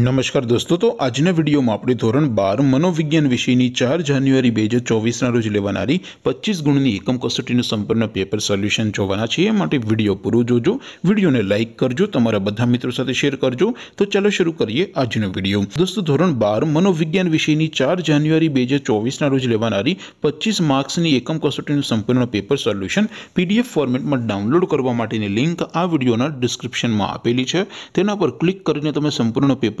નમસ્કાર દોસ્તો તો આજના વિડીયોમાં આપણે ધોરણ બાર મનોવિજ્ઞાન વિષયની ચાર જાન્યુઆરી બે હજાર ચોવીસના રોજ લેવાનારી પચીસ ગુણની એકમ કસોટીનું સંપૂર્ણ પેપર સોલ્યુશન જોવાના છે એ માટે વિડીયો પૂરો જોજો વિડીયોને લાઇક કરજો તમારા બધા મિત્રો સાથે શેર કરજો તો ચાલો શરૂ કરીએ આજનો વિડીયો દોસ્તો ધોરણ બાર મનોવિજ્ઞાન વિષયની ચાર જાન્યુઆરી બે હજાર ચોવીસના રોજ લેવાનારી પચીસ માર્ક્સની એકમ કસોટીનું સંપૂર્ણ પેપર સોલ્યુશન પીડીએફ ફોર્મેટમાં ડાઉનલોડ કરવા માટેની લિંક આ વિડીયોના ડિસ્ક્રિપ્શનમાં આપેલી છે તેના પર ક્લિક કરીને તમે સંપૂર્ણ પેપર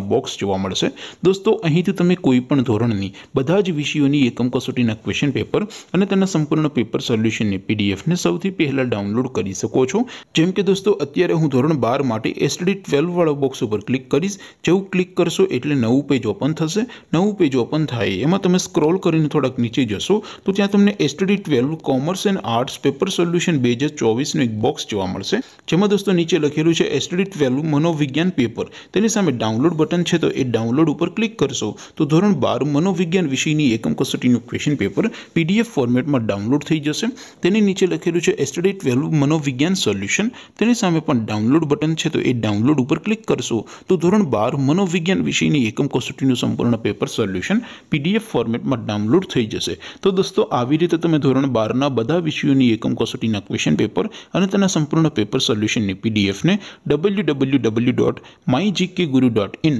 પ્રકારના બોક્સ જોવા મળશે દોસ્તો અહીંથી તમે કોઈ પણ ધોરણની બધા જ વિષયોની એકમ કસોટીના ક્વેશ્ચન પેપર અને તેના સંપૂર્ણ પેપર સોલ્યુશનની પીડીએફને સૌથી પહેલાં ડાઉનલોડ કરી શકો છો જેમ કે દોસ્તો અત્યારે હું ધોરણ બાર માટે એસડી ટ્વેલ્વવાળા બોક્સ ઉપર ક્લિક કરીશ જેવું ક્લિક કરશો એટલે નવું પેજ ઓપન થશે નવું પેજ ઓપન થાય એમાં તમે સ્ક્રોલ કરીને થોડાક નીચે જશો તો ત્યાં તમને એસટડી twelve commerce and arts paper solution બે હજાર ચોવીસનું એક બોક્સ જોવા મળશે જેમાં દોસ્તો નીચે લખેલું છે એસટડી ટ્વેલ્વ મનોવિજ્ઞાન પેપર તેની સામે ડાઉનલોડ બટન બટન છે તો એ ડાઉનલોડ ઉપર ક્લિક કરશો તો ધોરણ બાર મનોવિજ્ઞાન વિષયની એકમ કસોટીનું ક્વેશ્ચન પેપર પીડીએફ ફોર્મેટમાં ડાઉનલોડ થઈ જશે તેની નીચે લખેલું છે એસ્ટડી ટ્વેલ્વ મનોવિજ્ઞાન સોલ્યુશન તેની સામે પણ ડાઉનલોડ બટન છે તો એ ડાઉનલોડ ઉપર ક્લિક કરશો તો ધોરણ બાર મનોવિજ્ઞાન વિષયની એકમ કસોટીનું સંપૂર્ણ પેપર સોલ્યુશન પીડીએફ ફોર્મેટમાં ડાઉનલોડ થઈ જશે તો દોસ્તો આવી રીતે તમે ધોરણ બારના બધા વિષયોની એકમ કસોટીના ક્વેશ્ચન પેપર અને તેના સંપૂર્ણ પેપર સોલ્યુશનની પીડીએફને W W W dot my GK guru dot in